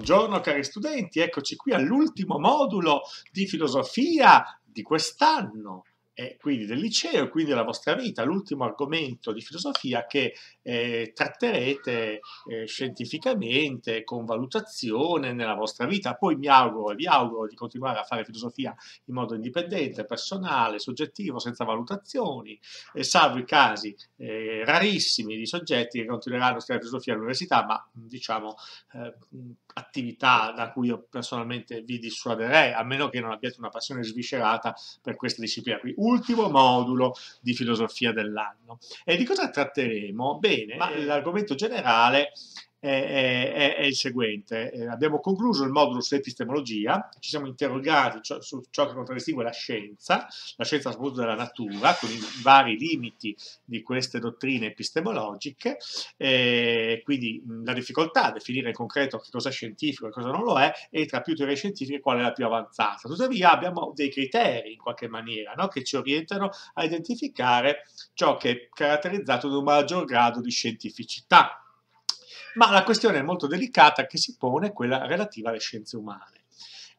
Buongiorno cari studenti, eccoci qui all'ultimo modulo di filosofia di quest'anno eh, quindi del liceo e quindi della vostra vita, l'ultimo argomento di filosofia che eh, tratterete eh, scientificamente con valutazione nella vostra vita. Poi mi auguro e vi auguro di continuare a fare filosofia in modo indipendente, personale, soggettivo, senza valutazioni, eh, salvo i casi eh, rarissimi di soggetti che continueranno a studiare filosofia all'università, ma diciamo eh, attività da cui io personalmente vi dissuaderei, a meno che non abbiate una passione sviscerata per questa disciplina qui ultimo modulo di filosofia dell'anno. E di cosa tratteremo? Bene, ma eh, l'argomento generale è, è, è il seguente. Eh, abbiamo concluso il modulo sull'epistemologia, ci siamo interrogati ciò, su ciò che contraddistingue la scienza, la scienza soprattutto della natura, con i vari limiti di queste dottrine epistemologiche, eh, quindi mh, la difficoltà a definire in concreto che cosa è scientifico e cosa non lo è, e tra più teorie scientifiche qual è la più avanzata. Tuttavia abbiamo dei criteri in qualche maniera no, che ci orientano a identificare ciò che è caratterizzato da un maggior grado di scientificità ma la questione molto delicata che si pone è quella relativa alle scienze umane,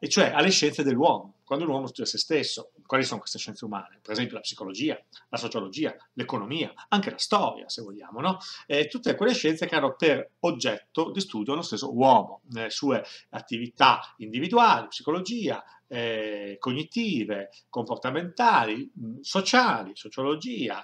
e cioè alle scienze dell'uomo, quando l'uomo studia se stesso. Quali sono queste scienze umane? Per esempio la psicologia, la sociologia, l'economia, anche la storia, se vogliamo, no? eh, tutte quelle scienze che hanno per oggetto di studio lo stesso uomo, nelle sue attività individuali, psicologia, eh, cognitive, comportamentali, sociali, sociologia,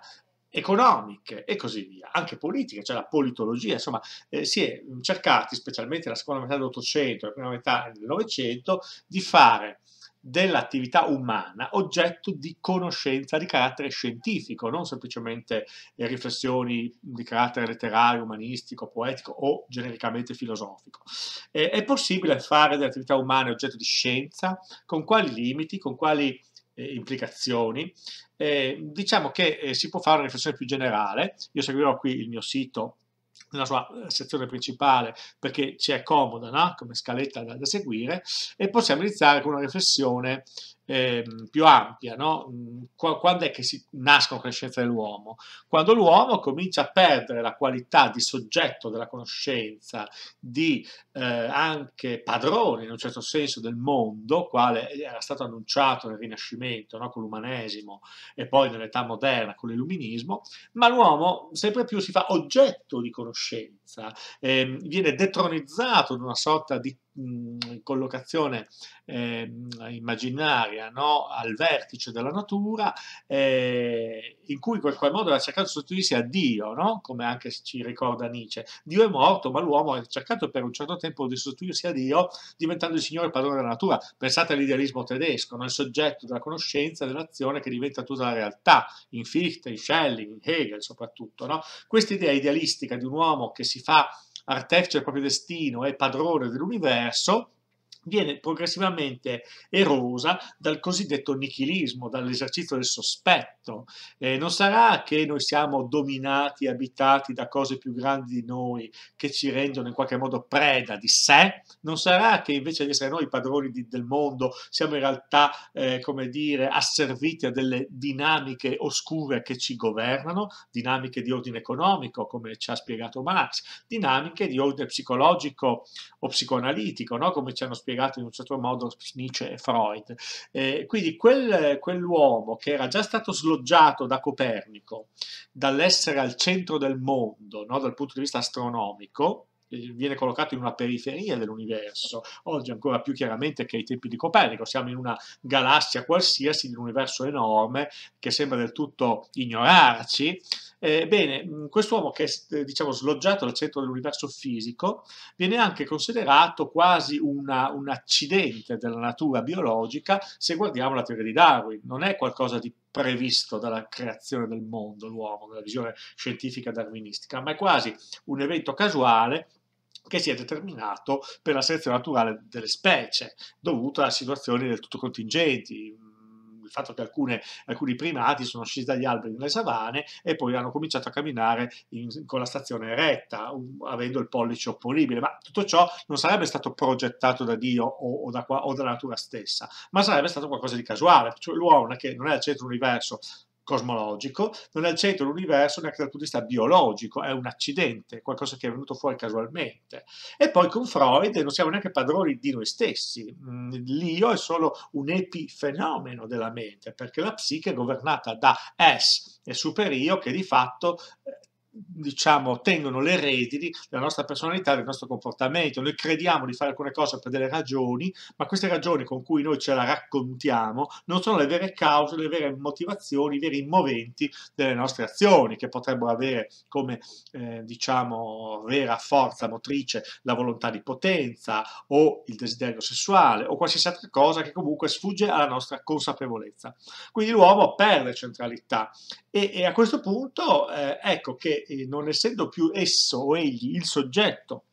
economiche e così via, anche politiche, cioè la politologia, insomma, eh, si è cercati, specialmente nella seconda metà dell'Ottocento e la prima metà del Novecento, di fare dell'attività umana oggetto di conoscenza di carattere scientifico, non semplicemente eh, riflessioni di carattere letterario, umanistico, poetico o genericamente filosofico. Eh, è possibile fare dell'attività umana oggetto di scienza? Con quali limiti, con quali eh, implicazioni. diciamo che eh, si può fare una riflessione più generale, io seguirò qui il mio sito nella sua eh, sezione principale perché ci è comoda no? come scaletta da, da, seguire e possiamo iniziare con una riflessione eh, più ampia, no? Mm, quando è che si nascono scienze dell'uomo? Quando l'uomo comincia a perdere la qualità di soggetto della conoscenza, di eh, anche padrone in un certo senso del mondo, quale era stato annunciato nel Rinascimento no? con l'umanesimo e poi nell'età moderna con l'illuminismo, ma l'uomo sempre più si fa oggetto di conoscenza potenza, eh, viene detronizzato in una sorta di mh, mhmm, collocazione eh, immaginaria no? al vertice della natura, eh, in cui in qualche modo ha cercato di sostituirsi a Dio, no? come anche ci ricorda Nietzsche. Dio è morto, ma l'uomo ha cercato per un certo tempo di sostituirsi a Dio, diventando il Signore padrone della natura. Pensate all'idealismo tedesco, no? il soggetto della conoscenza, dell'azione che diventa tutta la realtà, in Fichte, in Schelling, in Hegel soprattutto. Questa idea idealistica di un uomo che si si fa artefice del proprio destino, e padrone dell'universo, viene progressivamente erosa dal cosiddetto nichilismo, dall'esercizio del sospetto. Eh, non sarà che noi siamo dominati, abitati da cose più grandi di noi che ci rendono in qualche modo preda di sé? Non sarà che invece di essere noi padroni di, del mondo siamo in realtà, eh, come dire, asserviti a delle dinamiche oscure che ci governano, dinamiche di ordine economico, come ci ha spiegato Marx, dinamiche di ordine psicologico o psicoanalitico, no? come ci hanno spiegato spiegato in un certo modo Nietzsche e Freud. Eh, quindi quel, quell'uomo che era già stato sloggiato da Copernico dall'essere al centro del mondo no, dal punto di vista astronomico, eh, viene collocato in una periferia dell'universo, oggi ancora più chiaramente che ai tempi di Copernico, siamo in una galassia qualsiasi, di un universo enorme che sembra del tutto ignorarci, Ebbene, eh, mm, quest'uomo che è eh, diciamo, sloggiato dal centro dell'universo fisico viene anche considerato quasi una, un accidente della natura biologica se guardiamo la teoria di Darwin, non è qualcosa di previsto dalla creazione del mondo, l'uomo, nella visione scientifica darwinistica, ma è quasi un evento casuale che si è determinato per la selezione naturale delle specie, dovuta a situazioni del tutto contingenti, il fatto che alcune, alcuni primati sono scesi dagli alberi nelle savane e poi hanno cominciato a camminare in, con la stazione eretta, um, avendo il pollice opponibile, ma tutto ciò non sarebbe stato progettato da Dio o, o, da, o dalla natura stessa, ma sarebbe stato qualcosa di casuale, cioè l'uomo che non è al centro dell'universo, cosmologico, non è al centro dell'universo neanche dal punto di vista biologico, è un accidente, qualcosa che è venuto fuori casualmente. E poi con Freud non siamo neanche padroni di noi stessi, mm, l'io è solo un epifenomeno della mente, perché la psiche è governata da S e superio che di fatto eh, diciamo, tengono le redini della nostra personalità, del nostro comportamento. Noi crediamo di fare alcune cose per delle ragioni, ma queste ragioni con cui noi ce la raccontiamo non sono le vere cause, le vere motivazioni, i veri moventi delle nostre azioni, che potrebbero avere come, eh, diciamo, vera forza motrice la volontà di potenza o il desiderio sessuale o qualsiasi altra cosa che comunque sfugge alla nostra consapevolezza. Quindi l'uomo perde centralità e, e a questo punto eh, ecco che non essendo più esso o egli il soggetto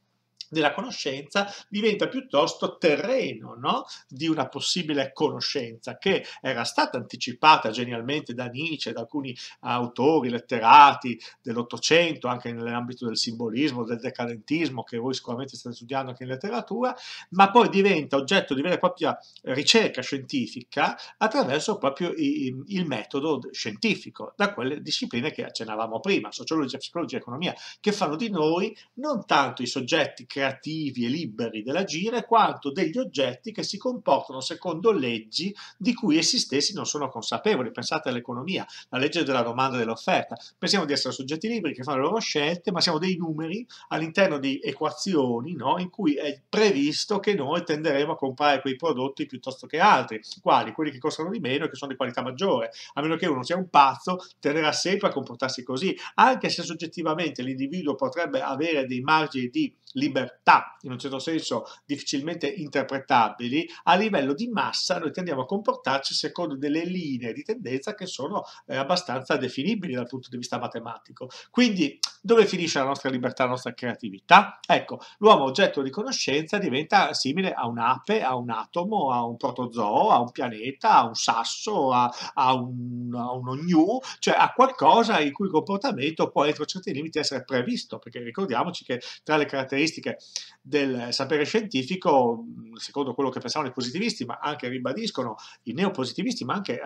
della conoscenza diventa piuttosto terreno no? di una possibile conoscenza che era stata anticipata genialmente da Nietzsche, da alcuni autori letterati dell'Ottocento, anche nell'ambito del simbolismo, del decadentismo, che voi sicuramente state studiando anche in letteratura, ma poi diventa oggetto di vera e propria ricerca scientifica attraverso proprio il metodo scientifico, da quelle discipline che accennavamo prima, sociologia, psicologia, economia, che fanno di noi non tanto i soggetti creativi, creativi e liberi dell'agire quanto degli oggetti che si comportano secondo leggi di cui essi stessi non sono consapevoli. Pensate all'economia, la legge della domanda e dell'offerta. Pensiamo di essere soggetti liberi che fanno le loro scelte, ma siamo dei numeri all'interno di equazioni no? in cui è previsto che noi tenderemo a comprare quei prodotti piuttosto che altri, quali? Quelli che costano di meno e che sono di qualità maggiore. A meno che uno sia un pazzo, tenderà sempre a comportarsi così, anche se soggettivamente l'individuo potrebbe avere dei margini di libertà libertà, in un certo senso difficilmente interpretabili, a livello di massa noi tendiamo a comportarci secondo delle linee di tendenza che sono eh, abbastanza definibili dal punto di vista matematico. Quindi dove finisce la nostra libertà, la nostra creatività? Ecco, l'uomo oggetto di conoscenza diventa simile a un'ape, a un atomo, a un protozoo, a un pianeta, a un sasso, a, a un, a un ognu, cioè a qualcosa il cui comportamento può entro certi limiti essere previsto, perché ricordiamoci che tra le caratteristiche del sapere scientifico, secondo quello che pensavano i positivisti, ma anche ribadiscono i neopositivisti, ma anche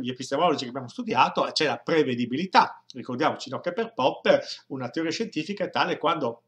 gli epistemologi che abbiamo studiato, c'è la prevedibilità. Ricordiamoci no, che per Popper una teoria scientifica è tale quando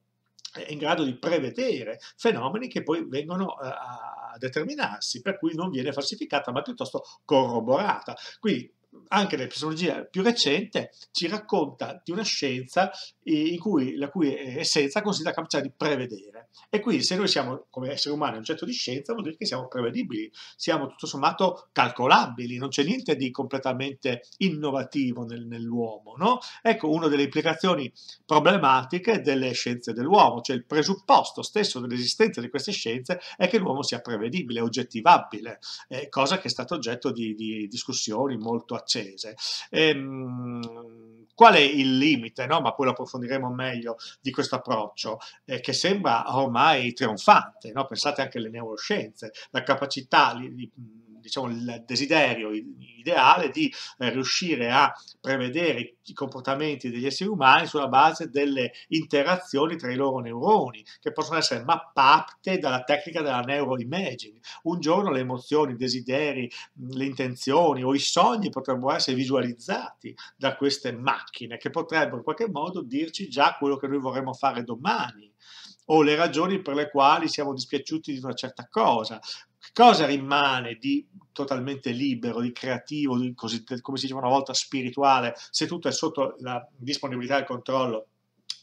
è in grado di prevedere fenomeni che poi vengono eh, a determinarsi, per cui non viene falsificata ma piuttosto corroborata. Quindi anche psicologia più recente, ci racconta di una scienza in cui, la cui essenza consiste nella capacità di prevedere. E quindi se noi siamo, come esseri umani, oggetto di scienza, vuol dire che siamo prevedibili, siamo tutto sommato calcolabili, non c'è niente di completamente innovativo nel, nell'uomo. No? Ecco una delle implicazioni problematiche delle scienze dell'uomo, cioè il presupposto stesso dell'esistenza di queste scienze è che l'uomo sia prevedibile, oggettivabile, eh, cosa che è stata oggetto di, di discussioni molto accese francese. Ehm, qual è il limite, no? ma poi lo approfondiremo meglio, di questo approccio, eh, che sembra ormai trionfante. No? Pensate anche alle neuroscienze, la capacità di, di diciamo, il desiderio ideale di eh, riuscire a prevedere i comportamenti degli esseri umani sulla base delle interazioni tra i loro neuroni, che possono essere mappate dalla tecnica della neuroimaging. Un giorno le emozioni, i desideri, mm, le intenzioni o i sogni potrebbero essere visualizzati da queste macchine che potrebbero in qualche modo dirci già quello che noi vorremmo fare domani o le ragioni per le quali siamo dispiaciuti di una certa cosa cosa rimane di totalmente libero, di creativo, di, così, come si diceva una volta, spirituale, se tutto è sotto la disponibilità e il controllo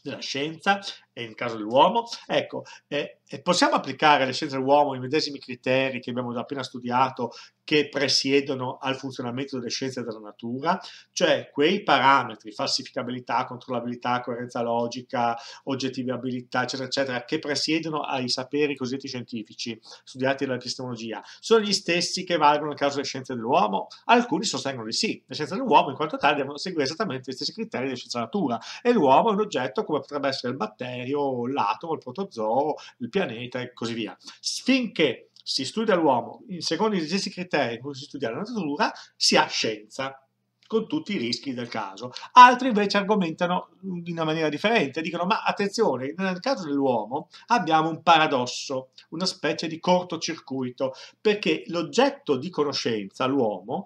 della scienza è il caso dell'uomo. Ecco, eh, eh possiamo applicare alle scienze dell'uomo i medesimi criteri che abbiamo appena studiato che presiedono al funzionamento delle scienze della natura, cioè quei parametri, falsificabilità, controllabilità, coerenza logica, oggettivabilità, eccetera, eccetera, che presiedono ai saperi cosiddetti scientifici studiati dall'epistemologia, sono gli stessi che valgono nel caso delle scienze dell'uomo? Alcuni sostengono di sì, le scienze dell'uomo in quanto tale devono seguire esattamente gli stessi criteri delle scienze della natura e l'uomo è un oggetto come potrebbe essere il batterio l'aereo, l'atomo, il protozoo, il pianeta e così via. Finché si studia l'uomo secondo gli stessi criteri in cui si studia la natura, si ha scienza con tutti i rischi del caso. Altri invece argomentano in una maniera differente, dicono ma attenzione, nel caso dell'uomo abbiamo un paradosso, una specie di cortocircuito, perché l'oggetto di conoscenza, l'uomo,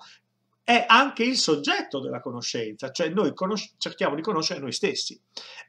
è anche il soggetto della conoscenza, cioè noi conos- cerchiamo di conoscere noi stessi.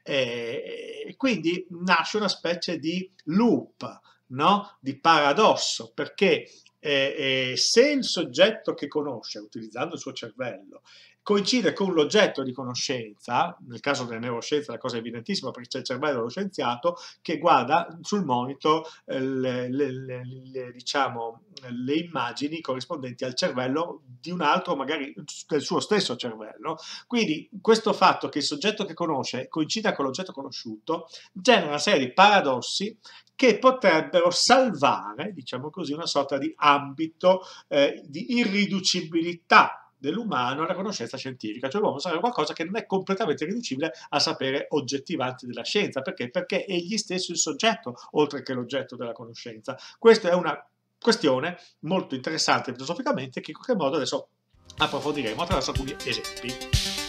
E eh, quindi nasce una specie di loop, no? di paradosso, perché eh, eh, se il soggetto che conosce, utilizzando il suo cervello, coincide con l'oggetto di conoscenza, nel caso della neuroscienza la cosa è evidentissima perché c'è il cervello dello scienziato che guarda sul monitor eh, le, le, le, le, diciamo, le immagini corrispondenti al cervello di un altro, magari del suo stesso cervello. Quindi questo fatto che il soggetto che conosce coincida con l'oggetto conosciuto genera una serie di paradossi che potrebbero salvare, diciamo così, una sorta di ambito eh, di irriducibilità dell'umano alla conoscenza scientifica, cioè l'uomo sa qualcosa che non è completamente riducibile al sapere oggettivante della scienza, perché? Perché è egli stesso il soggetto, oltre che l'oggetto della conoscenza. Questa è una questione molto interessante filosoficamente che in qualche modo adesso approfondiremo attraverso alcuni esempi.